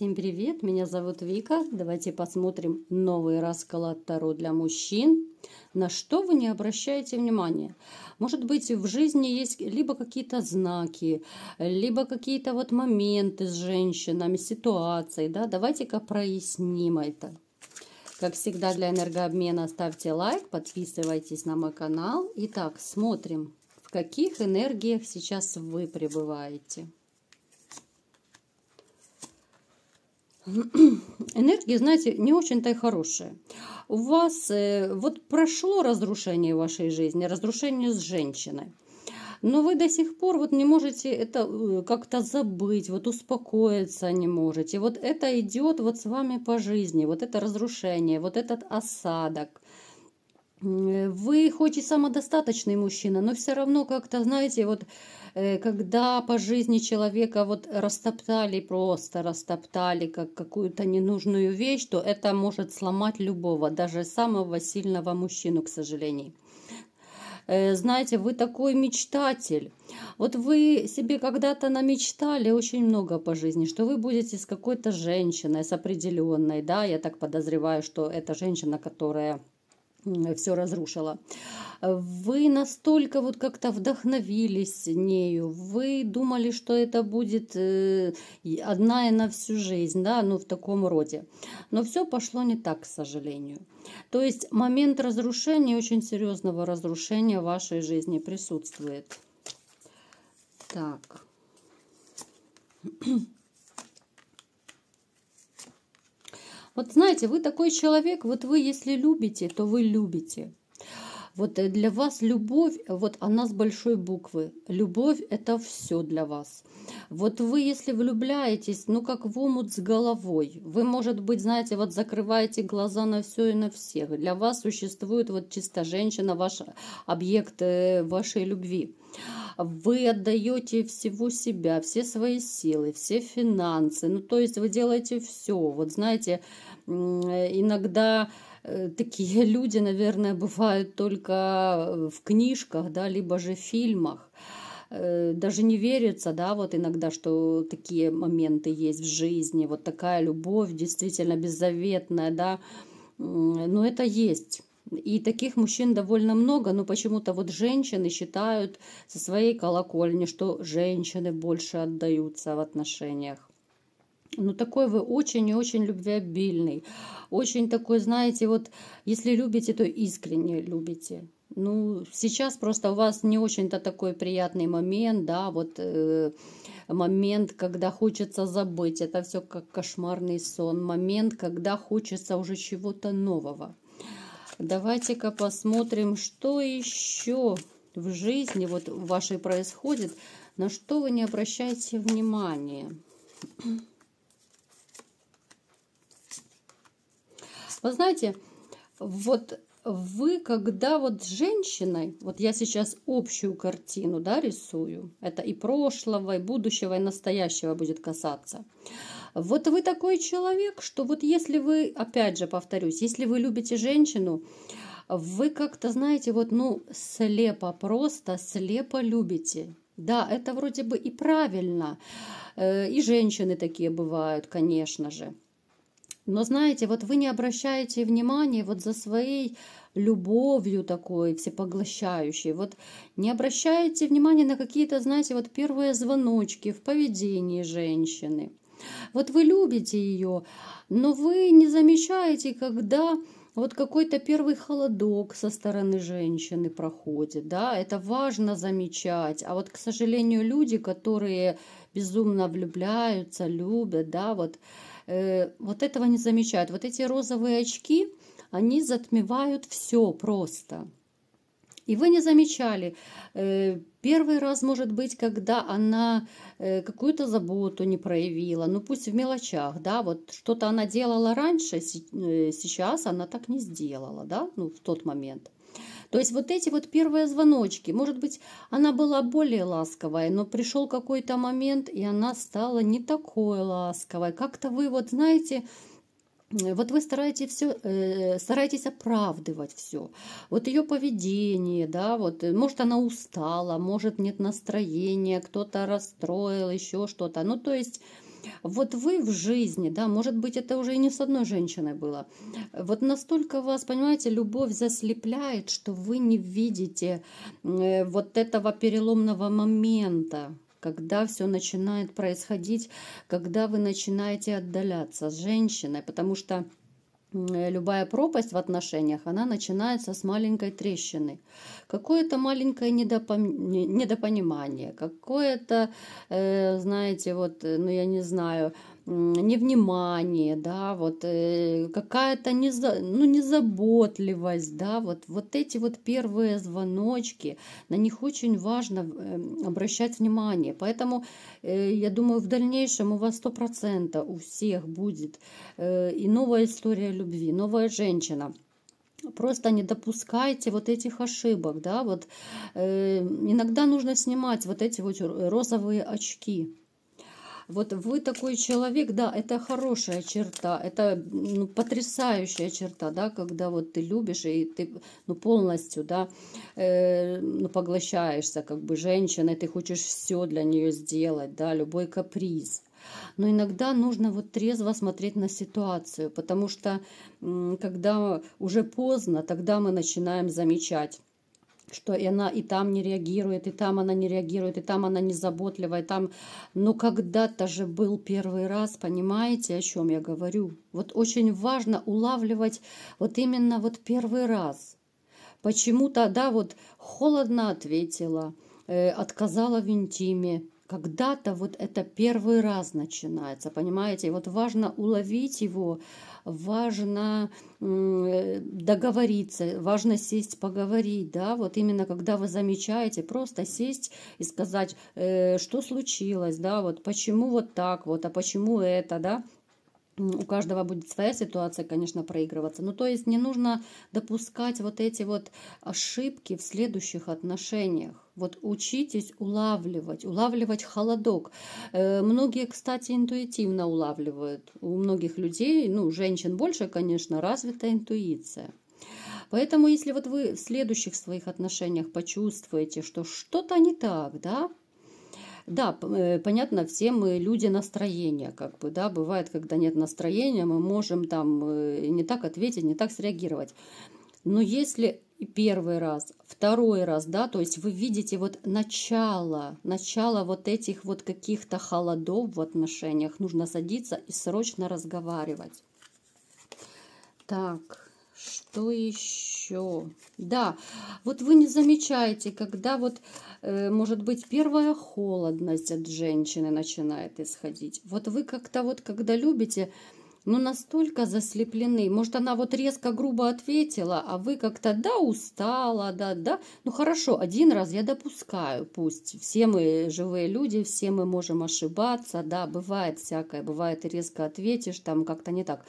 Всем привет, меня зовут Вика. Давайте посмотрим новый расклад Таро для мужчин. На что вы не обращаете внимания? Может быть, в жизни есть либо какие-то знаки, либо какие-то вот моменты с женщинами, ситуации, да? Давайте-ка проясним это. Как всегда, для энергообмена ставьте лайк, подписывайтесь на мой канал. Итак, смотрим, в каких энергиях сейчас вы пребываете. энергия, знаете, не очень-то и хорошая. У вас э, вот прошло разрушение вашей жизни, разрушение с женщиной. Но вы до сих пор вот не можете это э, как-то забыть, вот успокоиться не можете. Вот это идет вот с вами по жизни, вот это разрушение, вот этот осадок. Э, вы хоть и самодостаточный мужчина, но все равно как-то, знаете, вот э, когда по жизни человека вот растоптали просто, растоптали как какую-то ненужную вещь, то это может сломать любого, даже самого сильного мужчину, к сожалению. Э, знаете, вы такой мечтатель. Вот вы себе когда-то намечтали очень много по жизни, что вы будете с какой-то женщиной, с определенной, да, я так подозреваю, что это женщина, которая все разрушила. Вы настолько вот как-то вдохновились нею, вы думали, что это будет э, одна и на всю жизнь, да, ну в таком роде. Но все пошло не так, к сожалению. То есть момент разрушения, очень серьезного разрушения вашей жизни присутствует. Так. Вот знаете, вы такой человек, вот вы если любите, то вы любите. Вот э, для вас любовь, вот она с большой буквы. Любовь – это все для вас. Вот вы, если влюбляетесь, ну как в омут с головой, вы, может быть, знаете, вот закрываете глаза на все и на всех. Для вас существует вот чисто женщина, ваш объект э, вашей любви вы отдаете всего себя, все свои силы, все финансы, ну то есть вы делаете все. Вот знаете, иногда э, такие люди, наверное, бывают только э, в книжках, да, либо же в фильмах. Э, даже не верится, да, вот иногда, что такие моменты есть в жизни, вот такая любовь действительно беззаветная, да, но это есть. И таких мужчин довольно много, но почему-то вот женщины считают со своей колокольни, что женщины больше отдаются в отношениях. Ну, такой вы очень и очень любвеобильный. Очень такой, знаете, вот если любите, то искренне любите. Ну, сейчас просто у вас не очень-то такой приятный момент, да, вот э, момент, когда хочется забыть, это все как кошмарный сон, момент, когда хочется уже чего-то нового – Давайте-ка посмотрим, что еще в жизни вот вашей происходит, на что вы не обращаете внимания. Вы знаете, вот вы, когда вот с женщиной, вот я сейчас общую картину, да, рисую, это и прошлого, и будущего, и настоящего будет касаться – вот вы такой человек, что вот если вы, опять же повторюсь, если вы любите женщину, вы как-то, знаете, вот, ну, слепо, просто слепо любите. Да, это вроде бы и правильно. Э, и женщины такие бывают, конечно же. Но знаете, вот вы не обращаете внимания вот за своей любовью такой всепоглощающей. Вот не обращаете внимания на какие-то, знаете, вот первые звоночки в поведении женщины. Вот вы любите ее, но вы не замечаете, когда вот какой-то первый холодок со стороны женщины проходит, да, это важно замечать. А вот, к сожалению, люди, которые безумно влюбляются, любят, да, вот, э, вот этого не замечают. Вот эти розовые очки, они затмевают все просто. И вы не замечали, э, первый раз, может быть, когда она э, какую-то заботу не проявила, ну пусть в мелочах, да, вот что-то она делала раньше, э, сейчас она так не сделала, да, ну в тот момент. То есть вот эти вот первые звоночки, может быть, она была более ласковая, но пришел какой-то момент, и она стала не такой ласковой. Как-то вы вот знаете, вот вы стараетесь все, э, стараетесь оправдывать все. Вот ее поведение, да, вот, э, может, она устала, может, нет настроения, кто-то расстроил, еще что-то. Ну, то есть, вот вы в жизни, да, может быть, это уже и не с одной женщиной было. Вот настолько вас, понимаете, любовь заслепляет, что вы не видите э, вот этого переломного момента, когда все начинает происходить, когда вы начинаете отдаляться с женщиной, потому что э, любая пропасть в отношениях, она начинается с маленькой трещины. Какое-то маленькое недопом... недопонимание, какое-то, э, знаете, вот, э, ну я не знаю, невнимание, да, вот э, какая-то неза, ну, незаботливость, да, вот, вот эти вот первые звоночки, на них очень важно эм, обращать внимание. Поэтому, э, я думаю, в дальнейшем у вас сто процентов у всех будет э, и новая история любви, новая женщина. Просто не допускайте вот этих ошибок, да, вот э, иногда нужно снимать вот эти вот розовые очки, вот вы такой человек, да, это хорошая черта, это ну, потрясающая черта, да, когда вот ты любишь и ты ну, полностью, да, э, ну, поглощаешься как бы женщиной, ты хочешь все для нее сделать, да, любой каприз. Но иногда нужно вот трезво смотреть на ситуацию, потому что когда уже поздно, тогда мы начинаем замечать что и она и там не реагирует, и там она не реагирует, и там она незаботливая, и там... Но ну, когда-то же был первый раз, понимаете, о чем я говорю? Вот очень важно улавливать вот именно вот первый раз. Почему-то, да, вот холодно ответила, э, отказала в интиме, когда-то вот это первый раз начинается, понимаете? И вот важно уловить его важно э, договориться, важно сесть, поговорить, да, вот именно когда вы замечаете, просто сесть и сказать, э, что случилось, да, вот почему вот так вот, а почему это, да, у каждого будет своя ситуация, конечно, проигрываться. Ну, то есть не нужно допускать вот эти вот ошибки в следующих отношениях. Вот учитесь улавливать, улавливать холодок. Э, многие, кстати, интуитивно улавливают. У многих людей, ну, женщин больше, конечно, развита интуиция. Поэтому, если вот вы в следующих своих отношениях почувствуете, что что-то не так, да, да, э, понятно, все мы э, люди настроения, как бы, да, бывает, когда нет настроения, мы можем там э, не так ответить, не так среагировать. Но если первый раз, второй раз, да, то есть вы видите вот начало, начало вот этих вот каких-то холодов в отношениях, нужно садиться и срочно разговаривать. Так, что еще? Да, вот вы не замечаете, когда вот, э, может быть, первая холодность от женщины начинает исходить. Вот вы как-то вот, когда любите, ну настолько заслеплены. Может, она вот резко грубо ответила, а вы как-то, да, устала, да, да. Ну, хорошо, один раз я допускаю, пусть. Все мы живые люди, все мы можем ошибаться, да, бывает всякое, бывает резко ответишь, там как-то не так.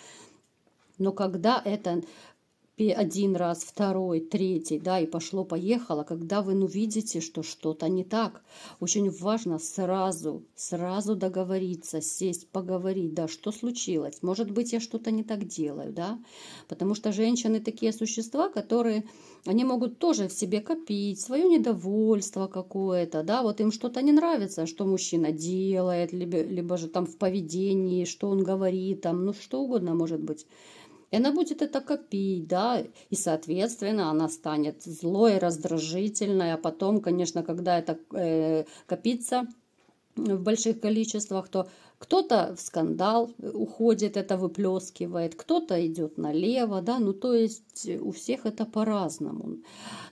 Но когда это один раз, второй, третий, да, и пошло-поехало, когда вы ну видите, что что-то не так, очень важно сразу, сразу договориться, сесть, поговорить, да, что случилось, может быть, я что-то не так делаю, да, потому что женщины такие существа, которые, они могут тоже в себе копить свое недовольство какое-то, да, вот им что-то не нравится, что мужчина делает, либо, либо же там в поведении, что он говорит, там, ну, что угодно может быть, и она будет это копить, да, и, соответственно, она станет злой, раздражительной, а потом, конечно, когда это э, копится в больших количествах, то кто-то в скандал э, уходит, это выплескивает, кто-то идет налево, да, ну то есть э, у всех это по-разному,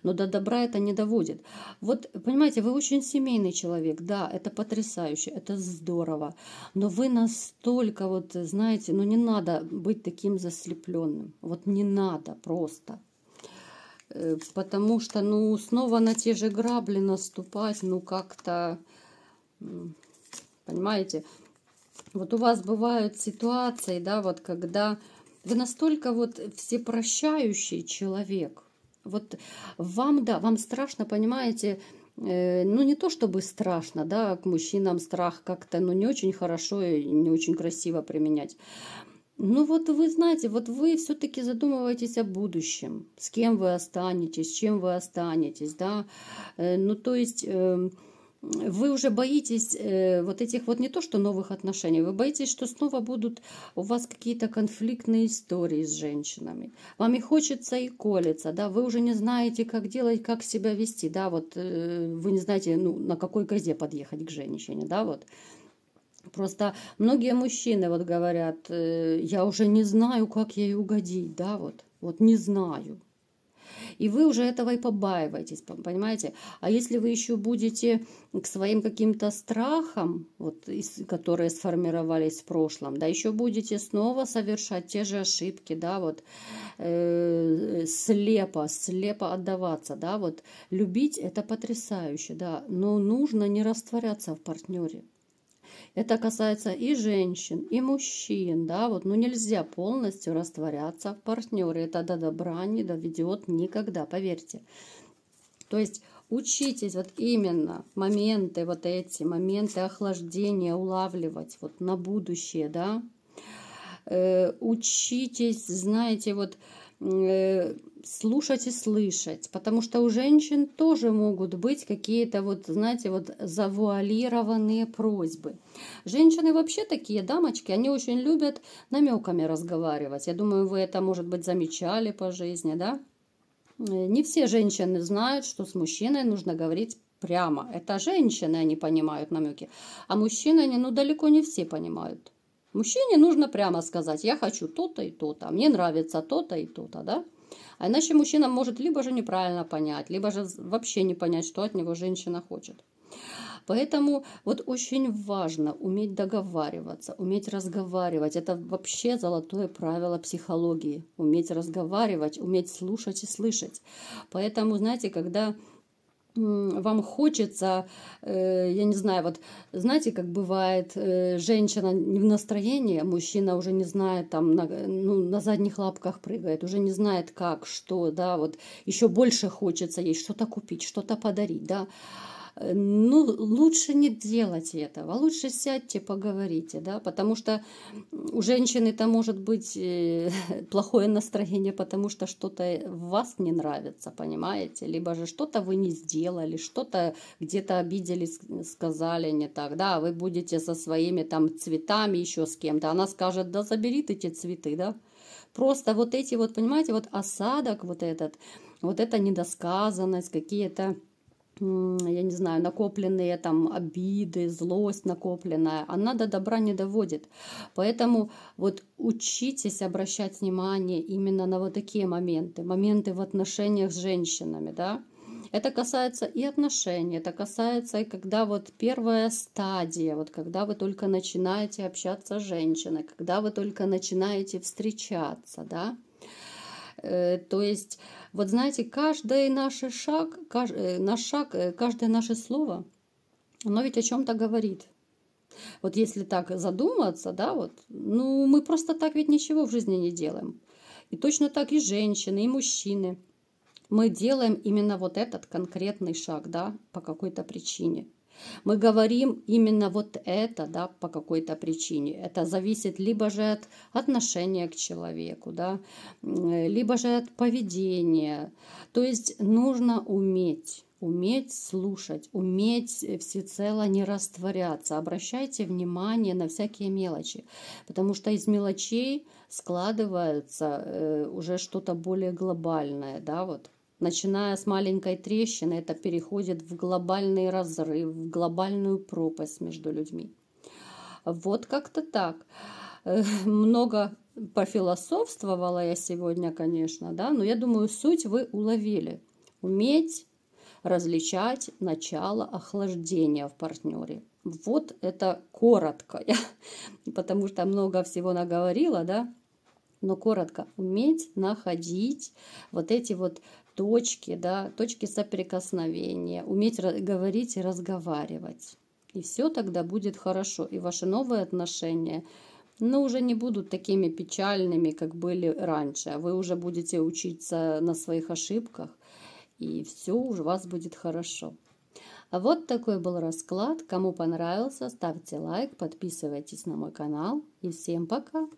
но до добра это не доводит. Вот, понимаете, вы очень семейный человек, да, это потрясающе, это здорово, но вы настолько вот, знаете, ну не надо быть таким заслепленным, вот не надо просто, э, потому что, ну, снова на те же грабли наступать, ну, как-то, понимаете, вот у вас бывают ситуации, да, вот когда вы настолько вот всепрощающий человек. Вот вам, да, вам страшно, понимаете, э, ну не то чтобы страшно, да, к мужчинам страх как-то, ну не очень хорошо и не очень красиво применять. Ну вот вы знаете, вот вы все-таки задумываетесь о будущем, с кем вы останетесь, с чем вы останетесь, да. Э, ну то есть эм, вы уже боитесь э, вот этих вот не то что новых отношений, вы боитесь, что снова будут у вас какие-то конфликтные истории с женщинами. Вам и хочется, и колется, да, вы уже не знаете, как делать, как себя вести, да, вот э, вы не знаете, ну, на какой газе подъехать к женщине, да, вот. Просто многие мужчины вот говорят, э, я уже не знаю, как ей угодить, да, вот, вот не знаю, и вы уже этого и побаиваетесь, понимаете? А если вы еще будете к своим каким-то страхам, вот, которые сформировались в прошлом, да, еще будете снова совершать те же ошибки, да, вот, э, слепо, слепо отдаваться, да, вот, любить это потрясающе, да, но нужно не растворяться в партнере. Это касается и женщин, и мужчин, да, вот, ну нельзя полностью растворяться в партнере, это до добра не доведет никогда, поверьте. То есть учитесь вот именно моменты вот эти, моменты охлаждения улавливать вот на будущее, да, э, учитесь, знаете, вот Э, слушать и слышать, потому что у женщин тоже могут быть какие-то вот, знаете, вот завуалированные просьбы. Женщины вообще такие дамочки, они очень любят намеками разговаривать. Я думаю, вы это, может быть, замечали по жизни, да? Э, не все женщины знают, что с мужчиной нужно говорить прямо. Это женщины, они понимают намеки, а мужчины, они, ну, далеко не все понимают. Мужчине нужно прямо сказать, я хочу то-то и то-то, а мне нравится то-то и то-то, да? А иначе мужчина может либо же неправильно понять, либо же вообще не понять, что от него женщина хочет. Поэтому вот очень важно уметь договариваться, уметь разговаривать. Это вообще золотое правило психологии. Уметь разговаривать, уметь слушать и слышать. Поэтому, знаете, когда вам хочется, э, я не знаю, вот знаете, как бывает, э, женщина не в настроении, а мужчина уже не знает, там на, ну, на задних лапках прыгает, уже не знает как, что, да, вот еще больше хочется ей что-то купить, что-то подарить, да, Э, ну, лучше не делать этого, лучше сядьте, поговорите, да, потому что у женщины-то может быть э, плохое настроение, потому что что-то в вас не нравится, понимаете, либо же что-то вы не сделали, что-то где-то обидели, сказали не так, да, вы будете со своими там цветами еще с кем-то, она скажет, да, забери ты эти цветы, да, просто вот эти вот, понимаете, вот осадок вот этот, вот эта недосказанность, какие-то я не знаю, накопленные там обиды, злость накопленная, она до добра не доводит. Поэтому вот учитесь обращать внимание именно на вот такие моменты, моменты в отношениях с женщинами, да. Это касается и отношений, это касается и когда вот первая стадия, вот когда вы только начинаете общаться с женщиной, когда вы только начинаете встречаться, да. Э, то есть вот знаете, каждый наш шаг, каждый, э, наш шаг, э, каждое наше слово, оно ведь о чем-то говорит. Вот если так задуматься, да, вот, ну мы просто так ведь ничего в жизни не делаем. И точно так и женщины, и мужчины. Мы делаем именно вот этот конкретный шаг, да, по какой-то причине – мы говорим именно вот это, да, по какой-то причине. Это зависит либо же от отношения к человеку, да, либо же от поведения. То есть нужно уметь уметь слушать, уметь всецело не растворяться. Обращайте внимание на всякие мелочи, потому что из мелочей складывается э, уже что-то более глобальное, да, вот начиная с маленькой трещины, это переходит в глобальный разрыв, в глобальную пропасть между людьми. Вот как-то так. Э, много пофилософствовала я сегодня, конечно, да, но я думаю, суть вы уловили. Уметь различать начало охлаждения в партнере. Вот это коротко, потому что много всего наговорила, да, но коротко уметь находить вот эти вот точки, да, точки соприкосновения, уметь говорить и разговаривать. И все тогда будет хорошо. И ваши новые отношения, ну, уже не будут такими печальными, как были раньше. А вы уже будете учиться на своих ошибках, и все у вас будет хорошо. А вот такой был расклад. Кому понравился, ставьте лайк, подписывайтесь на мой канал. И всем пока!